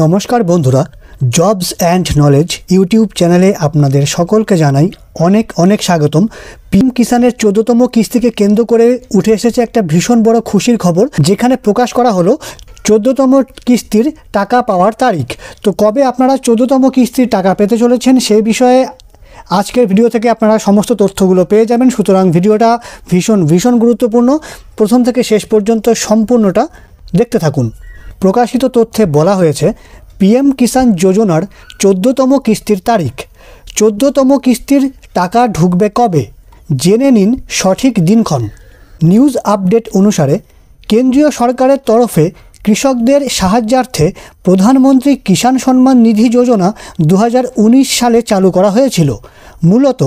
নমস্কার বন্ধুরা jobs and knowledge YouTube চ্যানেলে আপনাদের সকলকে জানাই অনেক অনেক স্বাগতম পিএম কিষানের চোদ্দতম কিস্তিকে কেন্দ্র করে উঠে এসেছে একটা ভীষণ বড় খুশির খবর যেখানে প্রকাশ করা হলো চোদ্দতম কিস্তির টাকা পাওয়ার তারিখ তো কবে আপনারা চোদ্দতম কিস্তির টাকা পেতে চলেছেন সেই বিষয়ে আজকের ভিডিও থেকে আপনারা সমস্ত তথ্যগুলো পেয়ে যাবেন সুতরাং ভিডিওটা ভীষণ ভীষণ গুরুত্বপূর্ণ প্রথম থেকে শেষ পর্যন্ত সম্পূর্ণটা দেখতে থাকুন প্রকাশিত তথ্যে বলা হয়েছে পিএম কিষাণ যোজনার চোদ্দোতম কিস্তির তারিখ চোদ্দোতম কিস্তির টাকা ঢুকবে কবে জেনে নিন সঠিক দিনক্ষণ নিউজ আপডেট অনুসারে কেন্দ্রীয় সরকারের তরফে কৃষকদের সাহায্যার্থে প্রধানমন্ত্রী কিষাণ সম্মান নিধি যোজনা দু সালে চালু করা হয়েছিল মূলত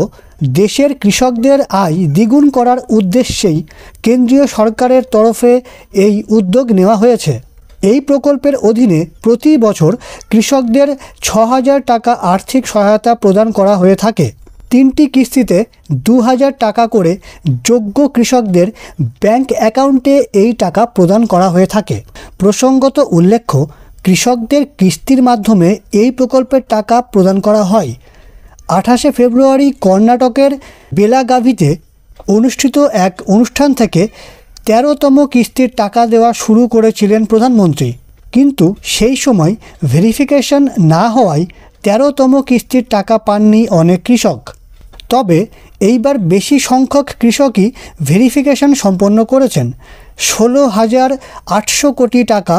দেশের কৃষকদের আয় দ্বিগুণ করার উদ্দেশ্যেই কেন্দ্রীয় সরকারের তরফে এই উদ্যোগ নেওয়া হয়েছে এই প্রকল্পের অধীনে প্রতি বছর কৃষকদের ছ হাজার টাকা আর্থিক সহায়তা প্রদান করা হয়ে থাকে তিনটি কিস্তিতে দু হাজার টাকা করে যোগ্য কৃষকদের ব্যাংক অ্যাকাউন্টে এই টাকা প্রদান করা হয়ে থাকে প্রসঙ্গত উল্লেখ্য কৃষকদের কিস্তির মাধ্যমে এই প্রকল্পের টাকা প্রদান করা হয় আঠাশে ফেব্রুয়ারি কর্ণাটকের বেলাগাভিতে অনুষ্ঠিত এক অনুষ্ঠান থেকে তেরোতম কিস্তির টাকা দেওয়া শুরু করেছিলেন প্রধানমন্ত্রী কিন্তু সেই সময় ভেরিফিকেশন না হওয়ায় তেরোতম কিস্তির টাকা পাননি অনেক কৃষক তবে এইবার বেশি সংখ্যক কৃষকই ভেরিফিকেশন সম্পন্ন করেছেন ষোলো হাজার আটশো কোটি টাকা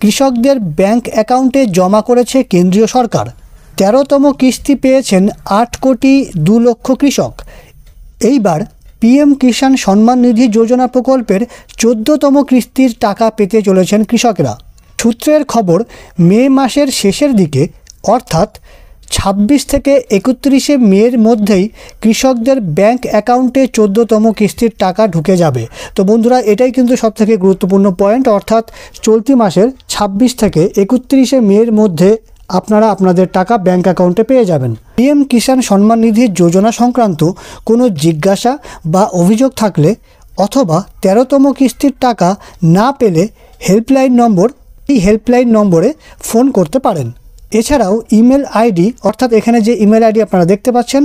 কৃষকদের ব্যাংক অ্যাকাউন্টে জমা করেছে কেন্দ্রীয় সরকার তেরোতম কিস্তি পেয়েছেন আট কোটি দু লক্ষ কৃষক এইবার পিএম কিষাণ সম্মান নিধি যোজনা প্রকল্পের চোদ্দতম কিস্তির টাকা পেতে চলেছেন কৃষকরা সূত্রের খবর মে মাসের শেষের দিকে অর্থাৎ ছাব্বিশ থেকে একত্রিশে মের মধ্যেই কৃষকদের ব্যাংক অ্যাকাউন্টে চোদ্দতম কিস্তির টাকা ঢুকে যাবে তো বন্ধুরা এটাই কিন্তু সবথেকে গুরুত্বপূর্ণ পয়েন্ট অর্থাৎ চলতি মাসের ছাব্বিশ থেকে একত্রিশে মের মধ্যে আপনারা আপনাদের টাকা ব্যাংক অ্যাকাউন্টে পেয়ে যাবেন পিএম কিষাণ সম্মান নিধি যোজনা সংক্রান্ত কোনো জিজ্ঞাসা বা অভিযোগ থাকলে অথবা তেরোতম কিস্তির টাকা না পেলে হেল্পলাইন নম্বর এই হেল্পলাইন নম্বরে ফোন করতে পারেন এছাড়াও ইমেল আইডি অর্থাৎ এখানে যে ইমেল আইডি আপনারা দেখতে পাচ্ছেন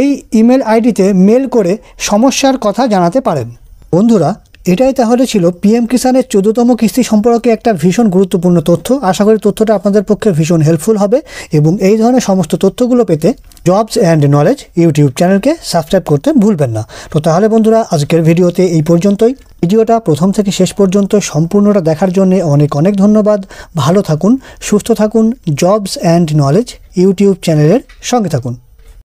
এই ইমেল আইডিতে মেল করে সমস্যার কথা জানাতে পারেন বন্ধুরা এটাই তাহলে ছিল পিএম কিষানের চোদ্দতম কিস্তি সম্পর্কে একটা ভীষণ গুরুত্বপূর্ণ তথ্য আশা করি তথ্যটা আপনাদের পক্ষে ভীষণ হেল্পফুল হবে এবং এই ধরনের সমস্ত তথ্যগুলো পেতে জবস অ্যান্ড নলেজ ইউটিউব চ্যানেলকে সাবস্ক্রাইব করতে ভুলবেন না তো তাহলে বন্ধুরা আজকের ভিডিওতে এই পর্যন্তই ভিডিওটা প্রথম থেকে শেষ পর্যন্ত সম্পূর্ণটা দেখার জন্য অনেক অনেক ধন্যবাদ ভালো থাকুন সুস্থ থাকুন জবস অ্যান্ড নলেজ ইউটিউব চ্যানেলের সঙ্গে থাকুন